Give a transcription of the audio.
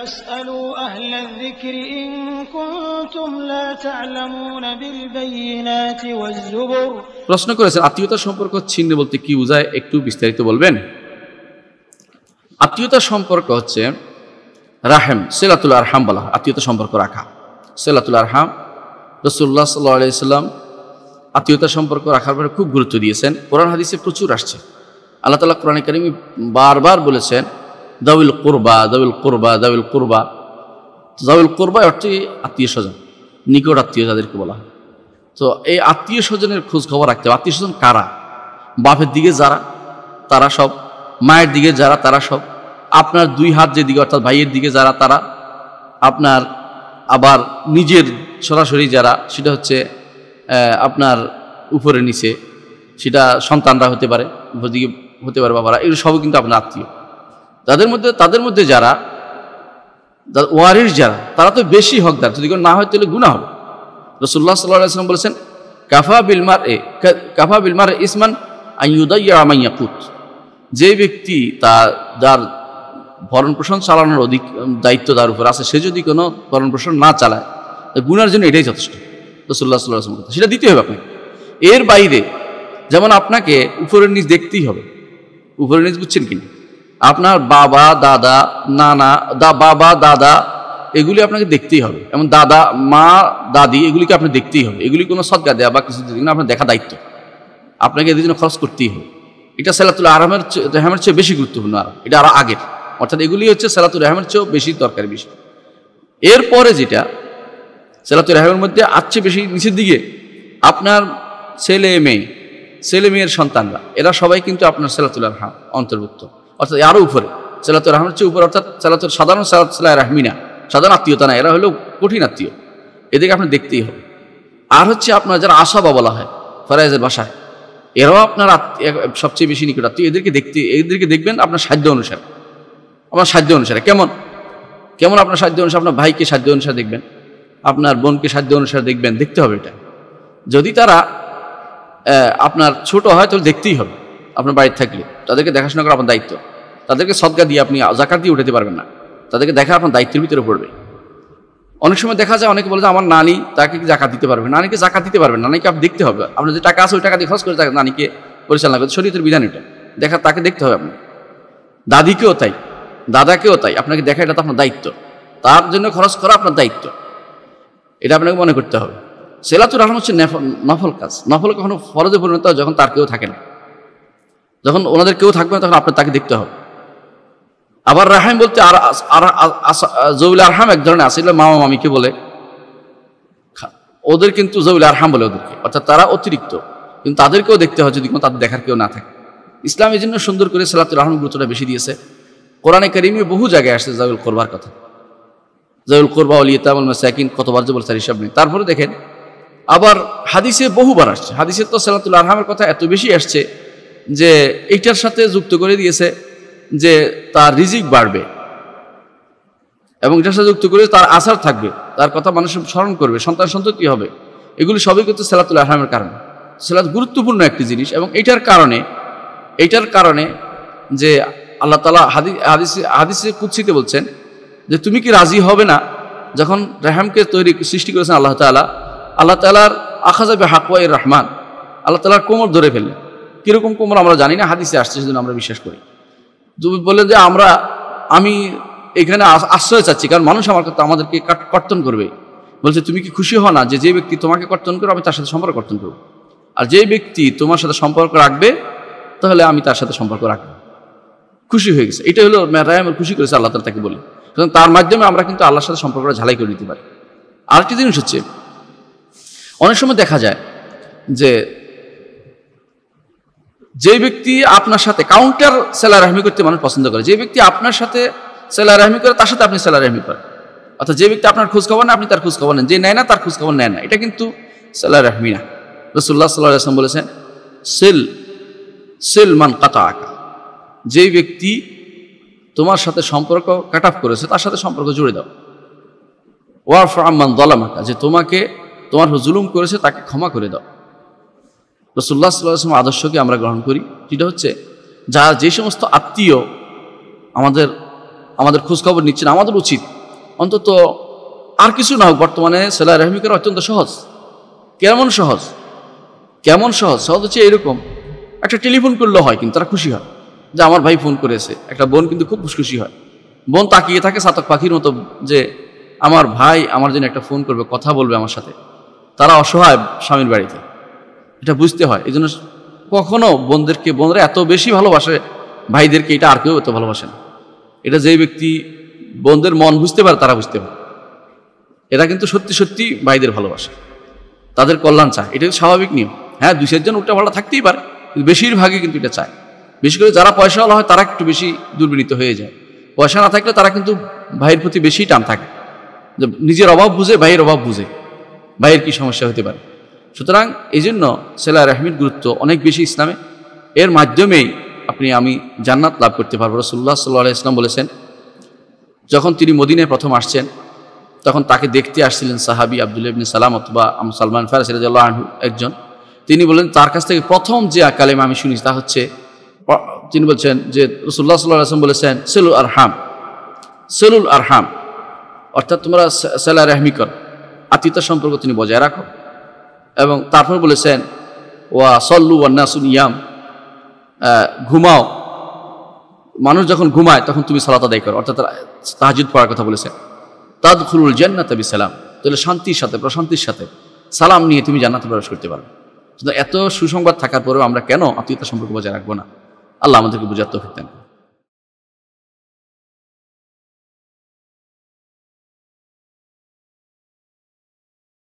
প্রশ্ন করেছে আত্মীয়তার সম্পর্ক ছিন্ন বলতে কি বোঝায় একটু বিস্তারিত বলবেন আত্মীয়তার সম্পর্ক হচ্ছে রাহেম সেলাতুল আরহাম বলা আত্মীয়তা সম্পর্ক রাখা সেলাতুল আরহাম রসুল্লাহ সাল্লাম আত্মীয়তা সম্পর্ক রাখার ব্যাপারে খুব গুরুত্ব দিয়েছেন কোরআন হাদিসে প্রচুর আসছে আল্লাহ তালা কোরআন কারিমি বারবার বলেছেন দাউল কোরবা দাউল কোরবা দাউল করবা দাউল করবা হচ্ছে আত্মীয় স্বজন নিকট আত্মীয় যাদেরকে বলা হয় তো এই আত্মীয় স্বজনের খোঁজখবর খবর রাখতে হবে আত্মীয় স্বজন কারা বাপের দিকে যারা তারা সব মায়ের দিকে যারা তারা সব আপনার দুই হাত যে দিকে অর্থাৎ ভাইয়ের দিকে যারা তারা আপনার আবার নিজের সরাসরি যারা সেটা হচ্ছে আপনার উপরে নিচে সেটা সন্তানরা হতে পারে উপর দিকে হতে পারে বাবারা এগুলো সবই কিন্তু আপনার আত্মীয় যাদের মধ্যে তাদের মধ্যে যারা ওয়ারির যারা তারা তো বেশি হকদার যদি কেউ না হয় তাহলে গুণা হবে রসুল্লাহ সাল্লাম বলেছেন কাফা বিলমার এ কাফা বিলমার ইসমান আইয়ুদাইয়াকুত যে ব্যক্তি তা যার ভরণ পোষণ চালানোর অধিক দায়িত্ব তার উপর আছে সে যদি কোনো ভরণ পোষণ না চালায় গুনার জন্য এটাই যথেষ্ট রসুল্লাহ সাল্লাহ কথা সেটা দিতে হবে আপনাকে এর বাইরে যেমন আপনাকে উপরের নিচ দেখতেই হবে উপরের নিচ বুঝছেন কিনা আপনার বাবা দাদা নানা দা বাবা দাদা এগুলি আপনাকে দেখতেই হবে এবং দাদা মা দাদি এগুলিকে আপনি দেখতেই হবে এগুলি কোনো সদ্গা দেওয়া বা কিছু না আপনার দেখা দায়িত্ব আপনাকে এদের জন্য খরচ করতেই হবে এটা সেলাতুল আহমের রহমের চেয়ে বেশি গুরুত্বপূর্ণ আর এটা আরও আগের অর্থাৎ এগুলি হচ্ছে সেলাতুর রহমের চেয়েও বেশি দরকারি বিষয় এরপরে যেটা সেলাতুর রহমের মধ্যে চেয়ে বেশি নিচের দিকে আপনার ছেলে মেয়ে ছেলে মেয়ের সন্তানরা এরা সবাই কিন্তু আপনার সেলাতুল রহমান অন্তর্ভুক্ত অর্থাৎ আরও উপরে সালাতুর রহমান হচ্ছে উপরে অর্থাৎ সালাতুর সাধারণ সালাত সালাহ রাহমিনা সাধারণ আত্মীয়তা না এরা হলো কঠিন আত্মীয় এদিকে আপনার দেখতেই হবে আর হচ্ছে আপনার যারা আশাবা বলা হয় ফরাইজের বাসায় এরাও আপনার সবচেয়ে বেশি নিকট আত্মীয় এদেরকে দেখতে এদেরকে দেখবেন আপনার সাধ্য অনুসারে আপনার সাধ্য অনুসারে কেমন কেমন আপনার সাধ্য অনুসারে আপনার ভাইকে সাধ্য অনুসারে দেখবেন আপনার বোনকে সাধ্য অনুসারে দেখবেন দেখতে হবে এটা যদি তারা আপনার ছোট হয় তাহলে দেখতেই হবে আপনার বাড়িতে থাকলে তাদেরকে দেখাশোনা করা আপনার দায়িত্ব তাদেরকে সদকা দিয়ে আপনি জাকাত দিয়ে উঠাতে পারবেন না তাদেরকে দেখা আপনার দায়িত্বের ভিতরে পড়বে অনেক সময় দেখা যায় অনেকে বলে যে আমার নানি তাকে জাকাত দিতে পারবে নানিকে জাকাত দিতে পারবেন নানিকে আপনি দেখতে হবে আপনার যে টাকা আছে ওই টাকা দিয়ে খরচ করে তাকে নানিকে পরিচালনা করতে শরীরের বিধান এটা দেখা তাকে দেখতে হবে আপনার দাদিকেও তাই দাদাকেও তাই আপনাকে দেখা এটা তো আপনার দায়িত্ব তার জন্য খরচ করা আপনার দায়িত্ব এটা আপনাকে মনে করতে হবে সেলাতুর রহমান হচ্ছে নফল কাজ নফল কখনো ফরজে পরিণত যখন তার কেউ থাকে না যখন ওনাদের কেউ থাকবে না তখন আপনার তাকে দেখতে হবে আবার রাহাম বলতে আর জৌল আরহাম এক ধরনের আসিল মামা মামিকে বলে ওদের কিন্তু জৌল আরহাম বলে ওদেরকে অর্থাৎ তারা অতিরিক্ত কিন্তু তাদেরকেও দেখতে হয় যদি কোনো তাদের দেখার কেউ না থাকে ইসলাম এই জন্য সুন্দর করে সালাতুল রহমান গুরুত্বটা বেশি দিয়েছে কোরআনে করিমে বহু জায়গায় আসছে জাউল কোরবার কথা জাউল করবা অলি ইতামুল মাসাকিন কতবার যে বলছে হিসাব নেই তারপরে দেখেন আবার হাদিসে বহুবার আসছে হাদিসের তো সালাতুল আরহামের কথা এত বেশি আসছে যে এইটার সাথে যুক্ত করে দিয়েছে যে তার রিজিক বাড়বে এবং যুক্ত করে তার আসার থাকবে তার কথা মানুষ স্মরণ করবে সন্তান সন্ততি হবে এগুলি সবই কিন্তু সেলাতুল আহরামের কারণে সেলাত গুরুত্বপূর্ণ একটি জিনিস এবং এটার কারণে এইটার কারণে যে আল্লাহ তালা হাদি হাদিসে হাদিসে কুৎসিতে বলছেন যে তুমি কি রাজি হবে না যখন রেহামকে তৈরি সৃষ্টি করেছেন আল্লাহ তালা আল্লাহ তালার আখাজাবে হাকুয়াই রহমান আল্লাহ তালার কোমর ধরে ফেললেন কীরকম কোমর আমরা জানি না হাদিসে আসছে সেজন্য আমরা বিশ্বাস করি বললেন যে আমরা আমি এখানে আশ্রয় চাচ্ছি কারণ মানুষ আমার আমাদেরকে কর্তন করবে বলছে তুমি কি খুশি হও না যে যে ব্যক্তি তোমাকে কর্তন করো আমি তার সাথে সম্পর্ক কর্তন করবো আর যে ব্যক্তি তোমার সাথে সম্পর্ক রাখবে তাহলে আমি তার সাথে সম্পর্ক রাখবো খুশি হয়ে গেছে এটা হলো আমার খুশি করেছে আল্লাহ তালা তাকে বলে কারণ তার মাধ্যমে আমরা কিন্তু আল্লাহর সাথে সম্পর্কটা ঝালাই করে নিতে পারি আরেকটি জিনিস হচ্ছে অনেক সময় দেখা যায় যে যে ব্যক্তি আপনার সাথে কাউন্টার সেলার সেলারাহমি করতে মানুষ পছন্দ করে যে ব্যক্তি আপনার সাথে রহমি করে তার সাথে আপনি সেলারাহমি করেন অর্থাৎ যে ব্যক্তি আপনার খোঁজ খবর না আপনি তার খোঁজ খবর নেন যে নেয় না তার খোঁজ খবর নেয় না এটা কিন্তু সেলারাহমি না রসুল্লাহ সাল্লাহ আসলাম বলেছেন সেল সেল মান কাতা আঁকা যেই ব্যক্তি তোমার সাথে সম্পর্ক কাট আপ করেছে তার সাথে সম্পর্ক জুড়ে দাও ওয়ার ফর আমান আম্মান দলামাকা যে তোমাকে তোমার জুলুম করেছে তাকে ক্ষমা করে দাও রসুল্লাহ সাল্লাহ আদর্শকে আমরা গ্রহণ করি যেটা হচ্ছে যারা যে সমস্ত আত্মীয় আমাদের আমাদের খোঁজখবর নিচ্ছেন আমাদের উচিত অন্তত আর কিছু না হোক বর্তমানে সেলাই রহমি করা অত্যন্ত সহজ কেমন সহজ কেমন সহজ সহজ হচ্ছে এরকম একটা টেলিফোন করলে হয় কিন্তু তারা খুশি হয় যে আমার ভাই ফোন করেছে একটা বোন কিন্তু খুব খুশি হয় বোন তাকিয়ে থাকে সাতক পাখির মতো যে আমার ভাই আমার জন্য একটা ফোন করবে কথা বলবে আমার সাথে তারা অসহায় স্বামীর বাড়িতে এটা বুঝতে হয় এই জন্য কখনো বোনদেরকে বোনরা এত বেশি ভালোবাসে ভাইদেরকে এটা আর কেউ এত ভালোবাসে না এটা যে ব্যক্তি বোনদের মন বুঝতে পারে তারা বুঝতে পারে এরা কিন্তু সত্যি সত্যি ভাইদের ভালোবাসে তাদের কল্যাণ চায় এটা স্বাভাবিক নিয়ম হ্যাঁ দুই চারজন উল্টা ভালো থাকতেই পারে কিন্তু বেশিরভাগই কিন্তু এটা চায় বেশি করে যারা পয়সাওয়ালা হয় তারা একটু বেশি দুর্বিনীত হয়ে যায় পয়সা না থাকলে তারা কিন্তু ভাইয়ের প্রতি বেশি টান থাকে নিজের অভাব বুঝে ভাইয়ের অভাব বুঝে ভাইয়ের কি সমস্যা হতে পারে সুতরাং এই জন্য সেলা রহমির গুরুত্ব অনেক বেশি ইসলামে এর মাধ্যমেই আপনি আমি জান্নাত লাভ করতে পারবো রসুল্লাহ সাল্লাহ ইসলাম বলেছেন যখন তিনি মদিনায় প্রথম আসছেন তখন তাকে দেখতে আসছিলেন সাহাবি আবদুল ইবিন সালাম অথবা সালমান ফারাস রাজাল্লাহ একজন তিনি বলেন তার কাছ থেকে প্রথম যে আকালেম আমি শুনি তা হচ্ছে তিনি বলছেন যে রসুল্লাহ সাল্লাহ আসলাম বলেছেন সেলুল আরহাম সেলুল আরহাম অর্থাৎ তোমরা সেলা রাহমিকর কর সম্পর্ক তিনি বজায় রাখো এবং তারপর বলেছেন ওয়া সল্লু ওয়ান্নাসুন ইয়াম ঘুমাও মানুষ যখন ঘুমায় তখন তুমি সালাত আদায় করো অর্থাৎ তাহাজুদ পড়ার কথা বলেছেন তাদ খুলুল জান্নাত বি সালাম তাহলে শান্তির সাথে প্রশান্তির সাথে সালাম নিয়ে তুমি জান্নাতে প্রবেশ করতে পারবে এত সুসংবাদ থাকার পরেও আমরা কেন আত্মীয়তা সম্পর্ক বজায় রাখবো না আল্লাহ আমাদেরকে বুঝার তো ফিরতেন